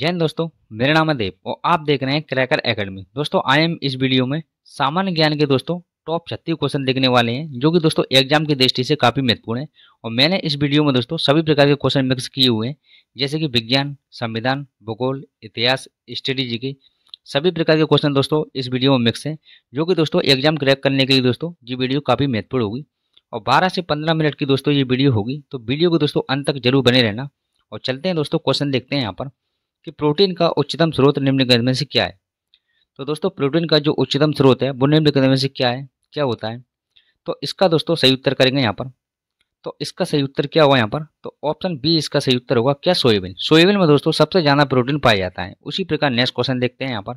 जैन दोस्तों मेरा नाम है देव और आप देख रहे हैं क्रैकर एकेडमी दोस्तों आई एम इस वीडियो में सामान्य ज्ञान के दोस्तों टॉप छत्तीस क्वेश्चन देखने वाले हैं जो कि दोस्तों एग्जाम की दृष्टि से काफ़ी महत्वपूर्ण है और मैंने इस वीडियो में दोस्तों सभी प्रकार के क्वेश्चन मिक्स किए हुए हैं जैसे कि विज्ञान संविधान भूगोल इतिहास स्टडी जी के सभी प्रकार के क्वेश्चन दोस्तों इस वीडियो में मिक्स हैं जो कि दोस्तों एग्जाम क्रैक करने के लिए दोस्तों ये वीडियो काफ़ी महत्वपूर्ण होगी और बारह से पंद्रह मिनट की दोस्तों ये वीडियो होगी तो वीडियो को दोस्तों अंत तक जरूर बने रहना और चलते हैं दोस्तों क्वेश्चन देखते हैं यहाँ पर कि प्रोटीन का उच्चतम स्रोत निम्नलिखित में से क्या है तो दोस्तों प्रोटीन का जो उच्चतम स्रोत है वो निम्नलिखित में से क्या है क्या होता है तो इसका दोस्तों सही उत्तर करेंगे यहाँ पर तो इसका सही उत्तर क्या हुआ यहाँ पर तो ऑप्शन बी इसका सही उत्तर होगा क्या सोयाबीन सोयाबीन में दोस्तों सबसे ज़्यादा प्रोटीन पाया जाता है उसी प्रकार नेक्स्ट क्वेश्चन देखते हैं यहाँ पर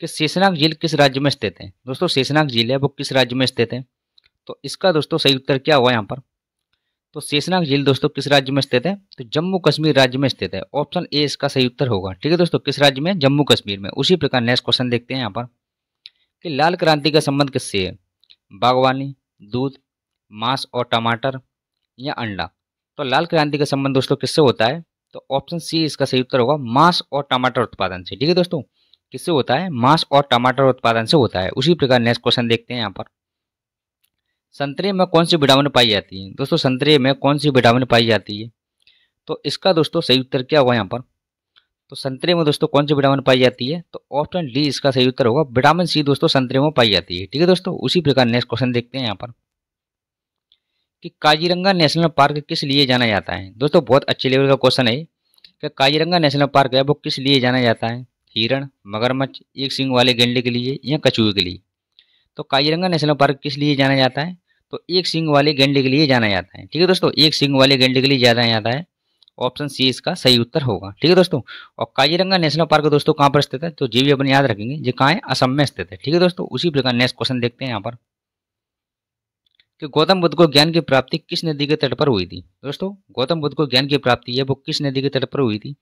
कि शेषनाग झील किस राज्य में स्थित है दोस्तों शेषनाग झील है वो किस राज्य में स्थित है तो इसका दोस्तों सही उत्तर क्या हुआ यहाँ पर तो शेषनाग झील दोस्तों किस राज्य में स्थित है तो जम्मू कश्मीर राज्य में स्थित है ऑप्शन ए इसका सही उत्तर होगा ठीक है दोस्तों किस राज्य में जम्मू कश्मीर में उसी प्रकार नेक्स्ट क्वेश्चन देखते हैं यहाँ पर कि लाल क्रांति का संबंध किससे है बागवानी दूध मांस और टमाटर या अंडा तो लाल क्रांति का संबंध दोस्तों किससे होता है तो ऑप्शन सी इसका सही उत्तर होगा मांस और टमाटर उत्पादन से ठीक है दोस्तों किससे होता है मांस और टमाटर उत्पादन से होता है उसी प्रकार नेक्स्ट क्वेश्चन देखते हैं यहाँ पर संतरे में कौन सी विटामिन पाई जाती है दोस्तों संतरे में कौन सी विटामिन पाई जाती है तो इसका दोस्तों सही उत्तर क्या होगा यहाँ पर तो संतरे में दोस्तों कौन सी विटामिन पाई जाती है तो ऑप्शन डी इसका सही उत्तर होगा विटामिन सी दोस्तों संतरे में पाई जाती है ठीक है दोस्तों उसी प्रकार नेक्स्ट क्वेश्चन देखते हैं यहाँ पर कि काजीरंगा नेशनल पार्क किस लिए जाना जाता है दोस्तों बहुत अच्छे लेवल का क्वेश्चन है कि काजीरंगा नेशनल पार्क है वो किस लिए जाना जाता है हिरण मगरमच्छ एक सिंग वाले गेंडे के लिए या कछुए के लिए तो काजीरंगा नेशनल पार्क किस लिए जाना जाता है तो एक सिंग वाले गेंडे के लिए जाना जाता है ठीक है दोस्तों एक सिंग वाले गेंडे के लिए जाना जाता है ऑप्शन सी इसका सही उत्तर होगा ठीक है दोस्तों और काजीरंगा नेशनल पार्क दोस्तों कहाँ पर स्थित है तो जी भी अपन याद रखेंगे जो कहाँ है असम में स्थित है ठीक है दोस्तों उसी प्रकार नेक्स्ट क्वेश्चन देखते हैं यहाँ पर कि गौतम बुद्ध को ज्ञान की प्राप्ति किस नदी के तट पर हुई थी दोस्तों गौतम बुद्ध को ज्ञान की प्राप्ति है वो किस नदी के तट पर हुई थी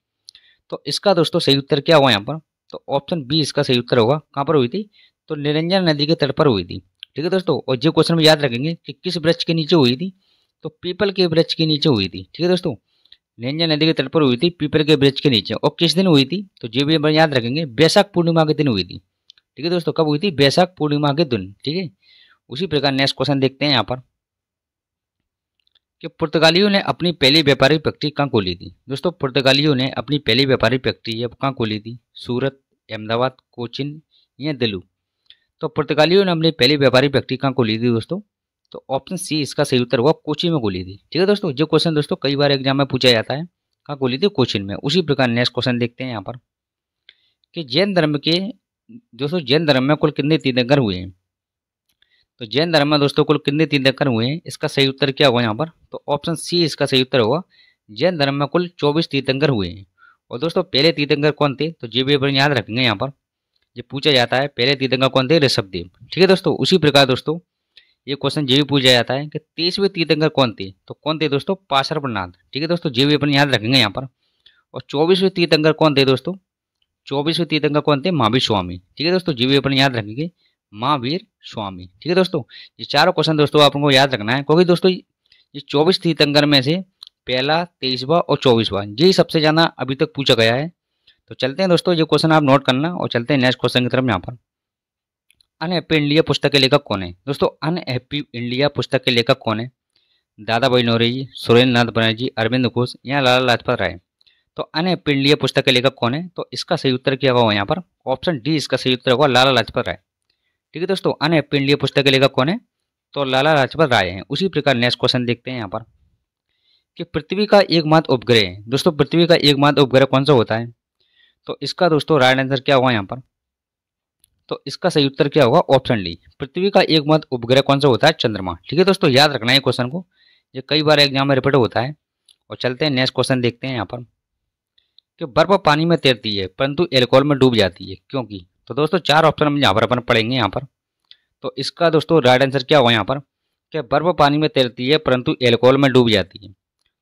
तो इसका दोस्तों सही उत्तर क्या हुआ यहाँ पर तो ऑप्शन बी इसका सही उत्तर होगा कहाँ पर हुई थी तो निरंजन नदी के तट पर हुई थी ठीक है दोस्तों और जो क्वेश्चन हम याद रखेंगे कि किस वृक्ष के नीचे हुई थी तो पीपल के वृक्ष के नीचे हुई थी ठीक है दोस्तों नेंजा नदी के तट पर हुई थी पीपल के वृक्ष के नीचे और किस दिन हुई थी तो ये भी हम याद रखेंगे बैसाख पूर्णिमा के दिन हुई थी ठीक है दोस्तों कब हुई थी बैसाख पूर्णिमा के दिन ठीक है उसी प्रकार नेक्स्ट क्वेश्चन देखते हैं यहाँ पर कि पुर्तगालियों ने अपनी पहली व्यापारिक फैक्ट्री कहाँ खोली थी दोस्तों पुर्तगालियों ने अपनी पहली व्यापारिक फैक्ट्री अब कहाँ खोली थी सूरत अहमदाबाद कोचिन या दिल्ली तो पुर्तगालियों ने अपने पहले व्यापारी व्यक्ति कहाँ को ली थी दोस्तों तो ऑप्शन सी इसका सही उत्तर हुआ कोचिन में गोली थी ठीक है दोस्तों जो क्वेश्चन दोस्तों कई बार एग्जाम में पूछा जाता है कहाँ गोली थी कोचिन में उसी प्रकार नेक्स्ट क्वेश्चन देखते हैं यहाँ पर कि जैन धर्म के दोस्तों जैन धर्म में कुल कितने तीर्थंकर हुए हैं तो जैन धर्म में दोस्तों कुल कितने तीर्थंकर हुए हैं इसका सही उत्तर क्या हुआ यहाँ पर तो ऑप्शन सी इसका सही उत्तर हुआ जैन धर्म में कुल चौबीस तीर्थंकर हुए हैं और दोस्तों पहले तीर्थंकर कौन थे तो जी भी अपन याद रखेंगे यहाँ पर ये पूछा जाता है पहले तीतंगा कौन थे ऋषभदेव ठीक है दोस्तों उसी प्रकार दोस्तों ये क्वेश्चन ये भी पूछा जाता है कि तेईसवें तीतंकर कौन थे तो कौन थे दोस्तों पाशरपनाथ ठीक है दोस्तों ये भी अपन याद रखेंगे यहाँ पर और चौबीसवें तीतंकर कौन थे दोस्तों चौबीसवें तीतंकर कौन थे महावीर स्वामी ठीक है दोस्तों ये भी अपन याद रखेंगे महावीर स्वामी ठीक है दोस्तों ये चारों क्वेश्चन दोस्तों आपको याद रखना है क्योंकि दोस्तों ये चौबीस तीतंकर में से पहला तेईसवा और चौबीसवा ये सबसे ज़्यादा अभी तक पूछा गया है तो चलते हैं दोस्तों ये क्वेश्चन आप नोट करना और चलते हैं नेक्स्ट क्वेश्चन की तरफ यहाँ पर अनहैप्पी इंडिया पुस्तक के लेखक कौन है दोस्तों अनहैप्पी इंडिया पुस्तक के लेखक कौन है दादा भाई नोरे जी सुरेंद्र नाथ बनर्जी अरविंद घोष या लाला लाजपत राय तो अनहैप्पी इंडिया पुस्तक के लेखक कौन है तो इसका सही उत्तर क्या होगा यहाँ पर ऑप्शन डी इसका सही उत्तर होगा लाला लाजपत राय ठीक है दोस्तों अनहैप्पी इंडिया पुस्तक के लेखक कौन है तो लाला लाजपत राय है उसी प्रकार नेक्स्ट क्वेश्चन देखते हैं यहाँ पर कि पृथ्वी का एकमात्र उपग्रह दोस्तों पृथ्वी का एकमात्र उपग्रह कौन सा होता है तो इसका दोस्तों राइट आंसर क्या होगा यहाँ पर तो इसका सही उत्तर क्या होगा ऑप्शन डी पृथ्वी का एक मत उपग्रह कौन सा होता है चंद्रमा ठीक है दोस्तों याद रखना है क्वेश्चन को ये कई बार एग्जाम में रिपीट होता है और चलते हैं नेक्स्ट क्वेश्चन देखते हैं यहाँ पर कि बर्फ पानी में तैरती है परंतु एल्कोहल में डूब जाती है क्योंकि तो दोस्तों चार ऑप्शन हम यहाँ पर अपन पढ़ेंगे यहाँ पर तो इसका दोस्तों राइट आंसर क्या होगा यहाँ पर कि बर्फ पानी में तैरती है परंतु एल्कोहल में डूब जाती है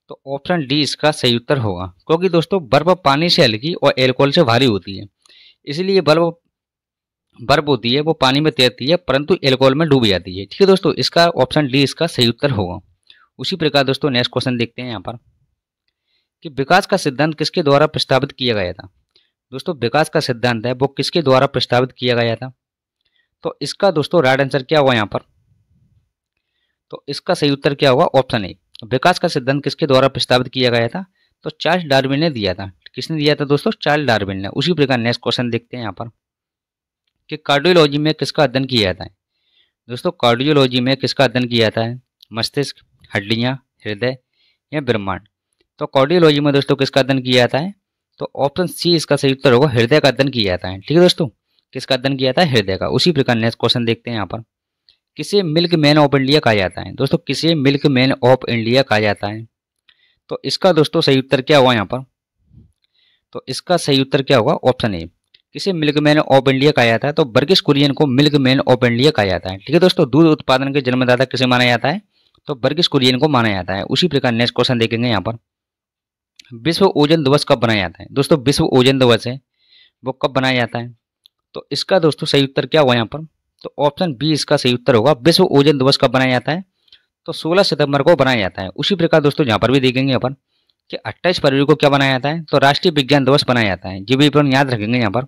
तो ऑप्शन डी इसका सही उत्तर होगा क्योंकि दोस्तों बर्फ पानी से हल्की और एल्कोहल से भारी होती है इसलिए बर्फ बर्फ होती है वो पानी में तैरती है परंतु एल्कोहल में डूब जाती है ठीक है दोस्तों इसका ऑप्शन डी इसका सही उत्तर होगा उसी प्रकार दोस्तों नेक्स्ट क्वेश्चन देखते हैं यहाँ पर कि विकास का सिद्धांत किसके द्वारा प्रस्तावित किया गया था दोस्तों विकास का सिद्धांत है वो किसके द्वारा प्रस्तावित किया गया था तो इसका दोस्तों राइट आंसर क्या हुआ यहाँ पर तो इसका सही उत्तर क्या हुआ ऑप्शन ए विकास का सिद्धांत किसके द्वारा प्रस्तावित किया गया था तो चार्ल्स डार्विन ने दिया था किसने दिया था दोस्तों चार्ल्स डार्विन ने उसी प्रकार नेक्स्ट क्वेश्चन देखते हैं यहाँ पर कि कार्डियोलॉजी में किसका अध्ययन किया जाता है दोस्तों कार्डियोलॉजी में किसका अध्ययन किया जाता है मस्तिष्क हड्डियाँ हृदय या ब्रह्मांड तो कार्डियोलॉजी में दोस्तों किसका अध्ययन किया जाता है तो ऑप्शन सी इसका सही उत्तर होगा हृदय का अध्ययन किया जाता है ठीक है दोस्तों किसका अध्ययन किया जाता है हृदय का उसी प्रकार नेक्स्ट क्वेश्चन देखते हैं यहाँ पर किसे मिल्क मैन ऑफ इंडिया कहा जाता है दोस्तों किसे मिल्क मैन ऑफ इंडिया कहा जाता है तो इसका दोस्तों सही उत्तर क्या हुआ यहाँ पर तो इसका सही उत्तर क्या होगा ऑप्शन ए किसे मिल्क मैन ऑफ इंडिया कहा जाता है तो बर्गिस कुरियन को मिल्क मैन ऑफ इंडिया कहा जाता है ठीक है दोस्तों दूध उत्पादन के जन्मदाता किसे माना जाता है तो बर्गिस कुरियन को माना जाता है उसी प्रकार नेक्स्ट क्वेश्चन देखेंगे यहाँ पर विश्व ओजन दिवस कब बनाया जाता है दोस्तों विश्व ओजन दिवस है वो कब बनाया जाता है तो इसका दोस्तों सही उत्तर क्या हुआ यहाँ पर तो ऑप्शन बी इसका सही उत्तर होगा विश्व ओजन दिवस कब बनाया जाता है तो 16 सितंबर को बनाया जाता है उसी प्रकार दोस्तों यहाँ पर भी देखेंगे अपन कि 28 फरवरी को क्या बनाया जाता है तो राष्ट्रीय विज्ञान दिवस बनाया जाता है ये भी अपन याद रखेंगे यहाँ पर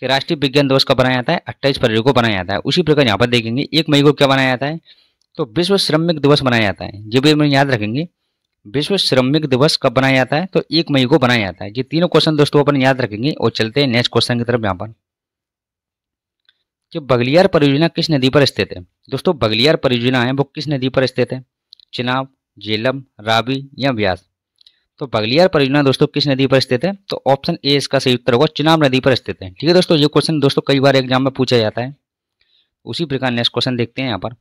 कि राष्ट्रीय विज्ञान दिवस कब बनाया जाता है अट्ठाईस फरवरी को बनाया जाता है उसी प्रकार यहाँ पर देखेंगे एक मई को क्या बनाया जाता है तो विश्व श्रमिक दिवस मनाया जाता है ये भी अपन याद रखेंगे विश्व श्रमिक दिवस कब बनाया जाता है तो एक मई को बनाया जाता है ये तीनों क्वेश्चन दोस्तों अपन याद रखेंगे और चलते हैं नेक्स्ट क्वेश्चन की तरफ यहाँ पर कि बगलियार परियोजना किस नदी पर स्थित है दोस्तों बगलियार परियोजना है वो किस नदी पर स्थित है चिनाब जेलम रावी या ब्यास तो बगलियार परियोजना दोस्तों किस नदी पर स्थित है तो ऑप्शन ए इसका सही उत्तर होगा चिनाब नदी पर स्थित है ठीक है दोस्तों ये क्वेश्चन दोस्तों कई बार एग्जाम में पूछा जाता है उसी प्रकार नेक्स्ट क्वेश्चन देखते हैं यहाँ पर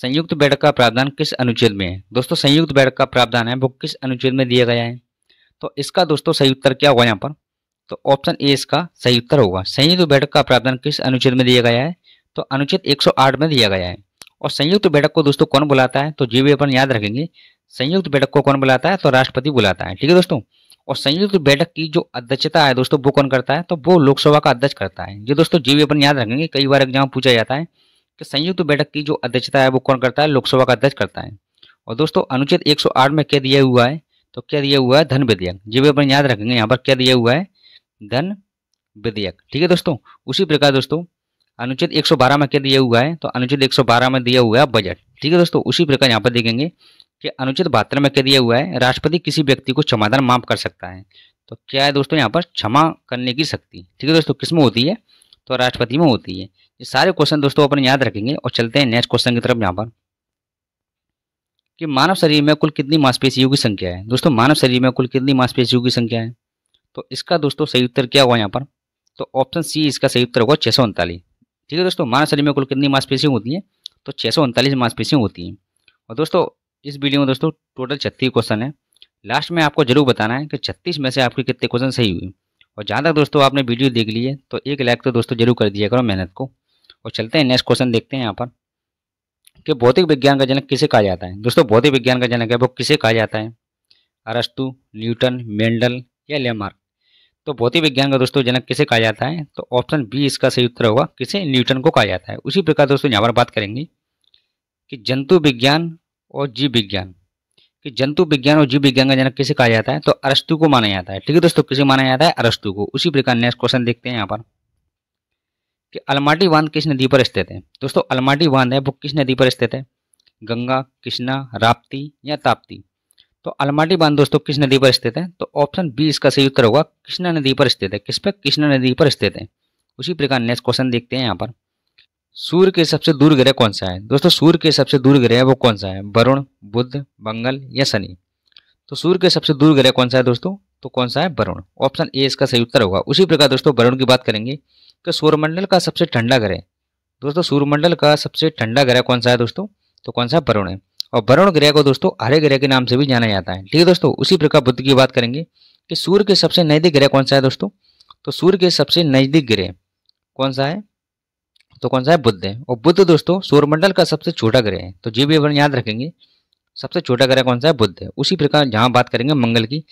संयुक्त बैठक का प्रावधान किस अनुच्छेद में है दोस्तों संयुक्त बैठक का प्रावधान है वो किस अनुच्छेद में दिया गया है तो इसका दोस्तों सही उत्तर क्या होगा यहाँ पर तो ऑप्शन ए इसका सही उत्तर होगा संयुक्त बैठक का प्रावधान किस अनुच्छेद में दिया गया है तो अनुच्छेद 108 में दिया गया है और संयुक्त बैठक को दोस्तों कौन बुलाता है तो जीवी अपन याद रखेंगे संयुक्त बैठक को कौन बुलाता है तो राष्ट्रपति बुलाता है ठीक है दोस्तों और संयुक्त बैठक की जो अध्यक्षता है दोस्तों वो कौन करता है तो वो लोकसभा का अध्यक्ष करता है ये दोस्तों जीवी अपन याद रखेंगे कई बार एग्जाम पूछा जाता है कि संयुक्त बैठक की जो अध्यक्षता है वो कौन करता है लोकसभा का अध्यक्ष करता है और दोस्तों अनुच्छेद 108 में क्या दिया हुआ है तो क्या दिया हुआ है धन विधेयक जीवी अपन याद रखेंगे यहाँ पर क्या दिया हुआ है धन विधेयक ठीक है दोस्तों उसी प्रकार दोस्तों अनुच्छेद 112 में क्या दिया हुआ है तो अनुच्छेद 112 में दिया हुआ है बजट ठीक है दोस्तों उसी प्रकार यहाँ पर देखेंगे कि अनुच्छेद बहत्तर में क्या दिया हुआ है राष्ट्रपति किसी व्यक्ति को क्षमादान माफ कर सकता है तो क्या है दोस्तों यहाँ पर क्षमा करने की शक्ति ठीक है दोस्तों किस में होती है तो राष्ट्रपति में होती है ये सारे क्वेश्चन दोस्तों अपने याद रखेंगे और चलते हैं नेक्स्ट क्वेश्चन की तरफ यहाँ पर कि मानव शरीर में कुल कितनी मांसपेशियों की संख्या है दोस्तों मानव शरीर में कुल कितनी मांसपेशियों की संख्या है तो इसका दोस्तों सही उत्तर क्या हुआ यहाँ पर तो ऑप्शन सी इसका सही उत्तर होगा छः सौ उनतालीस ठीक है दोस्तों मानव शरीर में कुल कितनी मांसपेशियाँ होती हैं तो छः सौ उनतालीस मांसपेशियाँ होती हैं और दोस्तों इस वीडियो में दोस्तों टोटल छत्तीस क्वेश्चन है लास्ट में आपको जरूर बताना है कि छत्तीस में से आपके कितने क्वेश्चन सही हुए और जहाँ तक दोस्तों आपने वीडियो देख ली है तो एक लाइक तो दोस्तों जरूर कर दिया करो मेहनत को और चलते हैं नेक्स्ट क्वेश्चन देखते हैं यहाँ पर कि भौतिक विज्ञान का जनक किसे कहा जाता है दोस्तों भौतिक विज्ञान का जनक है वो किसे कहा जाता है अरस्तु न्यूटन मेंडल या लेमार्क तो भौतिक विज्ञान का दोस्तों जनक किसे कहा जाता है तो ऑप्शन बी इसका सही उत्तर होगा किसे न्यूटन को कहा जाता है उसी प्रकार दोस्तों यहाँ पर बात करेंगे कि जंतु विज्ञान और जीव विज्ञान कि जंतु विज्ञान और जीव विज्ञान का जनक किसे कहा जाता है तो अरस्तु को माना जाता है ठीक है दोस्तों किसे माना जाता है अरस्तु को उसी प्रकार नेक्स्ट क्वेश्चन देखते हैं यहाँ पर कि अलमाटी बांध किस नदी पर स्थित है दोस्तों अलमाटी बांध है वो किस नदी पर स्थित है गंगा कृष्णा राप्ती या ताप्ती तो अलमाटी बांध दोस्तों किस नदी पर स्थित है तो ऑप्शन बी इसका सही उत्तर होगा कृष्णा नदी पर स्थित है किस पर कृष्णा नदी पर स्थित है उसी प्रकार नेक्स्ट क्वेश्चन देखते हैं यहाँ पर सूर्य के सबसे दूर ग्रह कौन सा है दोस्तों सूर्य के सबसे दूर ग्रह वो कौन सा है वरुण बुद्ध बंगल या शनि तो सूर्य के सबसे दूर ग्रह कौन सा है दोस्तों तो कौन सा है वरुण ऑप्शन ए इसका सही उत्तर होगा उसी प्रकार दोस्तों वरुण की बात करेंगे कि सौरमंडल का सबसे ठंडा ग्रह दोस्तों सूर्यमंडल का सबसे ठंडा ग्रह कौन सा है दोस्तों तो कौन सा वरुण है और वरुण ग्रह को दोस्तों हरे ग्रह के नाम से भी जाना जाता है ठीक है दोस्तों उसी प्रकार बुद्ध की बात करेंगे कि सूर्य के सबसे नजदीक ग्रह कौन सा है दोस्तों तो सूर्य के सबसे नजदीक ग्रह कौन सा है तो कौन सा है बुद्ध है और बुद्ध दोस्तों सूर्यमंडल का सबसे छोटा ग्रह है तो जी भी अपन याद रखेंगे सबसे छोटा ग्रह कौन सा है बुद्ध है उसी प्रकार जहां बात करेंगे मंगल की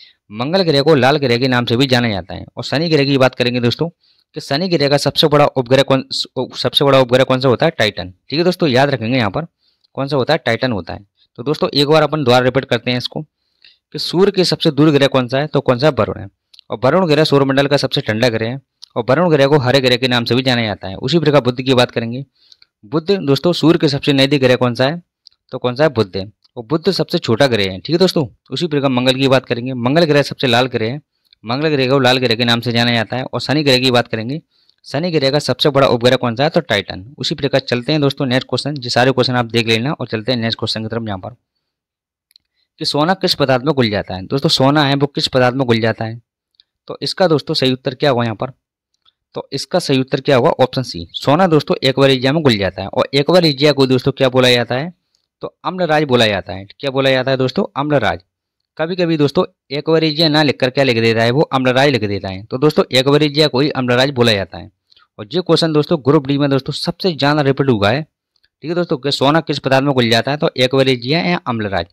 मंगल ग्रह को लाल ग्रह के नाम से भी जाना जाता है और शनि ग्रह की बात करेंगे दोस्तों कि शनि ग्रह का सबसे बड़ा उपग्रह कौन सबसे बड़ा उपग्रह कौन सा होता है टाइटन ठीक है दोस्तों याद रखेंगे यहाँ पर कौन सा होता है टाइटन होता है तो दोस्तों एक बार अपन द्वारा रिपीट करते हैं इसको कि सूर्य के सबसे दूर ग्रह कौन सा है तो कौन सा वरुण है और वरुण ग्रह सौरमंडल का सबसे ठंडा ग्रह है और वरुण ग्रह को हरे ग्रह के नाम से भी जाना जाता है उसी प्रकार बुद्ध की बात करेंगे बुद्ध दोस्तों सूर्य के सबसे नैदी ग्रह कौन सा है तो कौन सा है बुद्ध है और बुद्ध सबसे छोटा ग्रह है ठीक है दोस्तों उसी प्रकार मंगल की बात करेंगे मंगल ग्रह सबसे लाल ग्रह है मंगल ग्रह को लाल ग्रह के नाम से जाना जाता है और शनि ग्रह की बात करेंगे शनि ग्रह का सबसे बड़ा उपग्रह कौन सा है तो टाइटन उसी प्रकार चलते हैं दोस्तों नेक्स्ट क्वेश्चन जिस सारे क्वेश्चन आप देख लेना और चलते हैं नेक्स्ट क्वेश्चन की तरफ यहाँ पर कि सोना किस पदार्थ में घुल जाता है दोस्तों सोना है वो किस पदार्थ में घुल जाता है तो इसका दोस्तों सही उत्तर क्या होगा यहाँ पर तो इसका सही उत्तर क्या होगा ऑप्शन सी सोना दोस्तों एक बार एजिया में घुल जाता है और एक बार एजिया को दोस्तों क्या बोला जाता है तो अम्ल राज बोला जाता है क्या बोला जाता है दोस्तों अम्ल राज कभी कभी दोस्तों वरीजिया ना लिखकर क्या लिख देता है वो अम्लराज लिख देता है तो दोस्तों वरीजिया को ही अम्लराज बोला जाता है और ये क्वेश्चन दोस्तों ग्रुप डी में दोस्तों सबसे ज़्यादा रिपीट हुआ है ठीक है दोस्तों सोना किस पदार्थ में घुल जाता है तो एक्वरेजिया या अम्लराज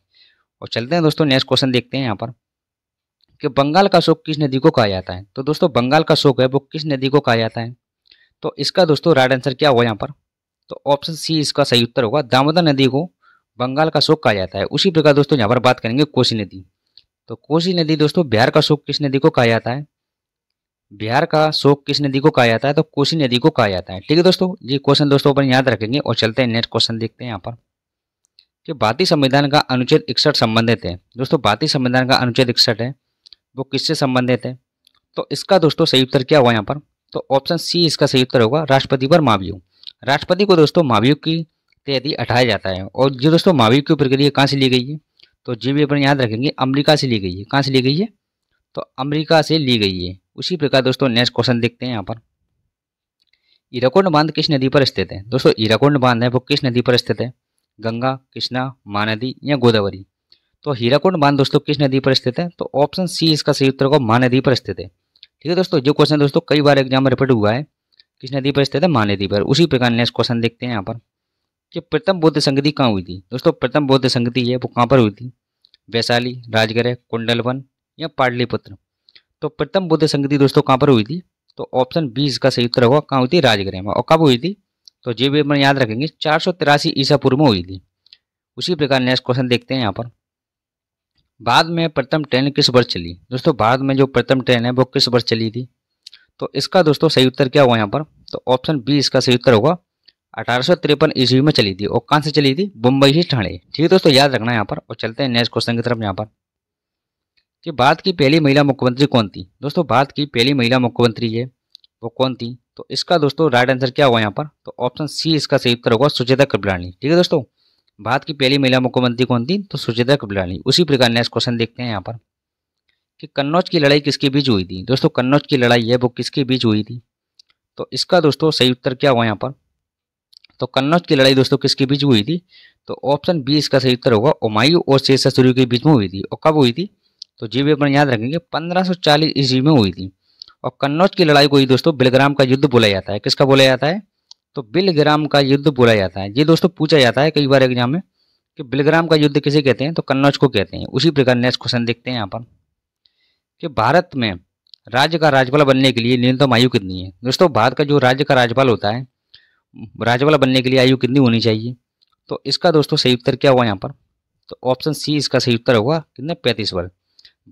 और चलते हैं दोस्तों नेक्स्ट क्वेश्चन देखते हैं यहाँ पर कि बंगाल का शोक किस नदी को कहा जाता है तो दोस्तों बंगाल का शोक है वो किस नदी को कहा जाता है तो इसका दोस्तों राइट आंसर क्या होगा यहाँ पर तो ऑप्शन सी इसका सही उत्तर होगा दामोदर नदी को बंगाल का शोक कहा जाता है उसी प्रकार दोस्तों यहाँ पर बात करेंगे कोसी नदी तो कोसी नदी दोस्तों बिहार का शोक किस नदी को कहा जाता है बिहार का शोक किस नदी को कहा जाता है तो कोसी नदी को कहा जाता है ठीक है दोस्तों ये क्वेश्चन दोस्तों अपन याद रखेंगे और चलते हैं नेक्स्ट क्वेश्चन देखते हैं यहाँ पर कि भारतीय संविधान का अनुच्छेद इकसठ संबंधित है दोस्तों भारतीय संविधान का अनुच्छेद इकसठ है वो किससे संबंधित है तो इसका दोस्तों सही उत्तर क्या हुआ यहाँ पर तो ऑप्शन सी इसका सही उत्तर होगा राष्ट्रपति पर महाभियोग राष्ट्रपति को दोस्तों महाभियोग की से यदि हटाया जाता है और जो दोस्तों महावीर की प्रक्रिया कहाँ से ली गई है तो जी भी अपन याद रखेंगे अमेरिका से ली गई है कहाँ से ली गई है तो अमेरिका से ली गई है उसी प्रकार दोस्तों नेक्स्ट क्वेश्चन देखते हैं यहाँ पर हीराकुंड बांध किस नदी पर स्थित है दोस्तों हीराकुंड बांध है वो किस नदी पर स्थित है गंगा कृष्णा महानदी या गोदावरी तो हीराकुंड बांध दोस्तों किस नदी पर स्थित है तो ऑप्शन सी इसका सही उत्तर होगा महानदी पर स्थित है ठीक है दोस्तों जो क्वेश्चन दोस्तों कई बार एग्जाम में रिपीट हुआ है किस नदी पर स्थित है महानदी पर उसी प्रकार नेक्स्ट क्वेश्चन देखते हैं यहाँ पर कि प्रथम बौद्ध संगति कहाँ हुई थी दोस्तों प्रथम बौद्ध संगति है वो कहाँ पर हुई थी वैशाली राजगृह कुंडलवन या पाटलिपुत्र तो प्रथम बौद्ध संगति दोस्तों कहाँ पर हुई थी तो ऑप्शन बी इसका सही उत्तर होगा कहाँ हुई थी राजगृह में और कब हुई थी तो ये भी अपने याद रखेंगे चार सौ तिरासी ईसा पूर्व में हुई थी उसी प्रकार नेक्स्ट क्वेश्चन देखते हैं यहाँ पर बाद में प्रथम ट्रेन किस वर्ष चली दोस्तों भारत में जो प्रथम ट्रेन है वो किस वर्ष चली थी तो इसका दोस्तों सही उत्तर क्या हुआ यहाँ पर तो ऑप्शन बी इसका सही उत्तर होगा अठारह ईस्वी में चली थी और कहाँ से चली थी मुंबई से ठाणे ठीक है दोस्तों याद रखना यहाँ पर और चलते हैं नेक्स्ट क्वेश्चन की तरफ यहाँ पर कि भारत की पहली महिला मुख्यमंत्री कौन थी दोस्तों भारत की पहली महिला मुख्यमंत्री है वो कौन थी तो इसका दोस्तों राइट आंसर क्या हुआ यहाँ पर तो ऑप्शन सी इसका सही उत्तर होगा सुचेता कबलानी ठीक है दोस्तों भारत की पहली महिला मुख्यमंत्री कौन थी तो सुचेता कबलानी उसी प्रकार नेक्स्ट क्वेश्चन देखते हैं यहाँ पर कि कन्नौज की लड़ाई किसके बीच हुई थी दोस्तों कन्नौज की लड़ाई है वो किसके बीच हुई थी तो इसका दोस्तों सही उत्तर क्या हुआ यहाँ पर तो कन्नौज की लड़ाई दोस्तों किसके बीच हुई थी तो ऑप्शन बी इसका सही उत्तर होगा उमायू और सूर्य के बीच में हुई थी और कब हुई थी तो जी भी अपन याद रखेंगे 1540 ईस्वी में हुई थी और कन्नौज की लड़ाई को ही दोस्तों बिलग्राम का युद्ध बोला जाता है किसका बोला जाता है तो बिलग्राम का युद्ध बोला जाता है ये दोस्तों पूछा जाता है कई बार एग्जाम में कि बिलग्राम का युद्ध किसे कहते हैं तो कन्नौज को कहते हैं उसी प्रकार नेक्स्ट क्वेश्चन देखते हैं यहाँ पर कि भारत में राज्य का राज्यपाल बनने के लिए न्यूनतम आयु कितनी है दोस्तों भारत का जो राज्य का राज्यपाल होता है राजवाला बनने के लिए आयु कितनी होनी चाहिए तो इसका दोस्तों सही उत्तर क्या हुआ यहाँ पर तो ऑप्शन सी इसका सही उत्तर होगा कितने पैंतीस वर्ष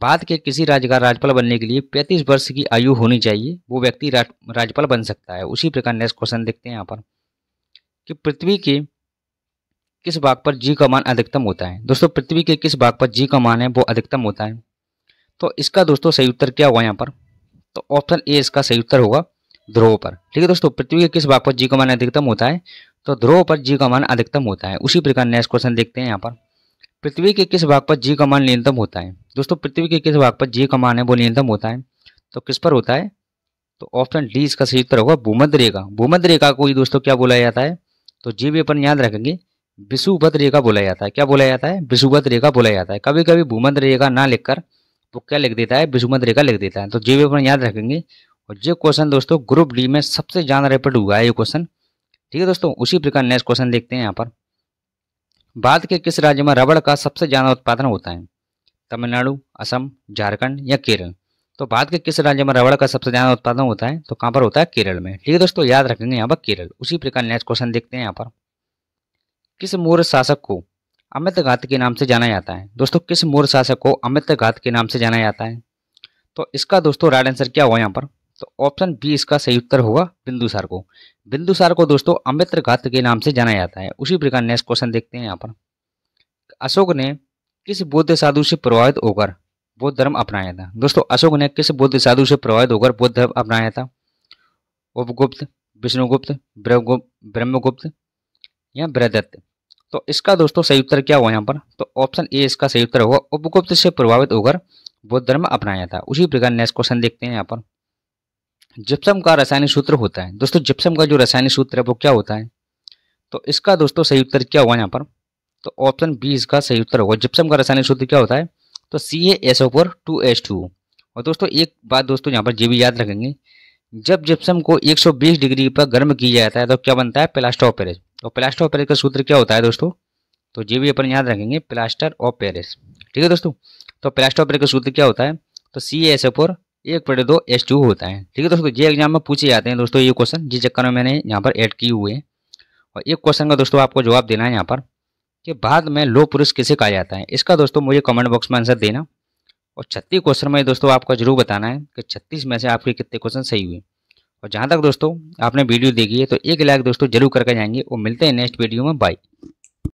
बाद के किसी राज्य का राज्यपाल बनने के लिए पैंतीस वर्ष की आयु होनी चाहिए वो व्यक्ति राज्यपाल बन सकता है उसी प्रकार नेक्स्ट क्वेश्चन देखते हैं यहाँ पर कि पृथ्वी के किस भाग पर जी का मान अधिकतम होता है दोस्तों पृथ्वी के किस भाग पर जी का मान है वो अधिकतम होता है तो इसका दोस्तों सही उत्तर क्या हुआ यहाँ पर तो ऑप्शन ए इसका सही उत्तर होगा ध्रुव पर ठीक है दोस्तों पृथ्वी के किस भाग पर जी का मान अधिकतम होता है तो ध्रुव पर जी का मान अधिकतम होता है उसी प्रकार नेक्स्ट क्वेश्चन देखते हैं यहाँ पर पृथ्वी के किस भाग पर जी का मान न्यूनतम होता है दोस्तों पृथ्वी के किस भाग पर जी का मान है वो न्यूनतम होता है तो किस पर होता है तो ऑप्शन डी इसका सही उत्तर होगा भूमध्य रेखा भूमध्य रेखा को दोस्तों क्या बोला जाता है तो जी भी अपन याद रखेंगे विषुवत रेखा बोला जाता है क्या बोला जाता है विषुवत रेखा बोला जाता है कभी कभी भूमध्य रेखा ना लिखकर वो क्या लिख देता है विषुवत रेखा लिख देता है तो जी भी अपन याद रखेंगे और ये क्वेश्चन दोस्तों ग्रुप डी में सबसे ज़्यादा रिपीट हुआ है ये क्वेश्चन ठीक है दोस्तों उसी प्रकार नेक्स्ट क्वेश्चन देखते हैं यहाँ पर भारत के किस राज्य में रबड़ का सबसे ज़्यादा उत्पादन होता है तमिलनाडु असम झारखंड या केरल तो भारत के किस राज्य में रबड़ का सबसे ज़्यादा उत्पादन होता है तो कहाँ पर होता है केरल में ठीक है दोस्तों याद रखेंगे यहाँ पर केरल उसी प्रकार नेक्स्ट क्वेश्चन देखते हैं यहाँ पर किस मूर्य शासक को अमित घात के नाम से जाना जाता है दोस्तों किस मूर्य शासक को अमित घात के नाम से जाना जाता है तो इसका दोस्तों राइट आंसर क्या हुआ यहाँ पर तो ऑप्शन बी इसका सही उत्तर होगा बिंदुसार को बिंदुसार को दोस्तों अमित्र घात के नाम से जाना जाता है उसी प्रकार नेक्स्ट क्वेश्चन देखते हैं यहाँ पर अशोक ने किस बौद्ध साधु से प्रभावित होकर बौद्ध धर्म अपनाया था दोस्तों अशोक ने किस बौद्ध साधु से प्रभावित होकर बौद्ध धर्म अपनाया था उपगुप्त विष्णुगुप्त ब्रह्मगुप्त या बृहदत्त तो इसका दोस्तों सही उत्तर क्या हुआ यहाँ पर तो ऑप्शन ए इसका सही उत्तर होगा उपगुप्त से प्रभावित होकर बौद्ध धर्म अपनाया था उसी प्रकार नेक्स्ट क्वेश्चन देखते हैं यहाँ पर जिप्सम का रासायनिक सूत्र होता है दोस्तों जिप्सम का जो रासायनिक सूत्र है वो क्या होता है तो इसका दोस्तों सही उत्तर क्या हुआ यहाँ पर तो ऑप्शन बी इसका सही उत्तर होगा जिप्सम का रासायनिक सूत्र क्या होता है तो सी एस ओपर टू एस टू और दोस्तों एक बात दोस्तों यहाँ पर ये भी याद रखेंगे जब जिप्सम को 120 डिग्री पर गर्म किया जाता है तो क्या बनता है प्लास्टर ऑफ पेरिस और प्लास्टर ऑफ पेरिस का सूत्र क्या होता है दोस्तों तो ये भी अपन याद रखेंगे प्लास्टर ऑफ पेरिस ठीक है दोस्तों तो प्लास्टर ऑफ पेरिस का सूत्र क्या होता है तो सी एस ओपर एक बटे दो एस टू होता है ठीक है दोस्तों ये एग्जाम में पूछे जाते हैं दोस्तों ये क्वेश्चन जिस चक्कर में मैंने यहाँ पर ऐड किए हुए हैं और एक क्वेश्चन का दोस्तों आपको जवाब देना है यहाँ पर कि बाद में लो पुरुष किसे कहा जाता है इसका दोस्तों मुझे कमेंट बॉक्स में आंसर देना और छत्तीस क्वेश्चन में दोस्तों आपको जरूर बताना है कि छत्तीस में से आपके कितने क्वेश्चन सही हुए और जहाँ तक दोस्तों आपने वीडियो देखी है तो एक लाइक दोस्तों जरूर करके जाएंगे और मिलते हैं नेक्स्ट वीडियो में बाई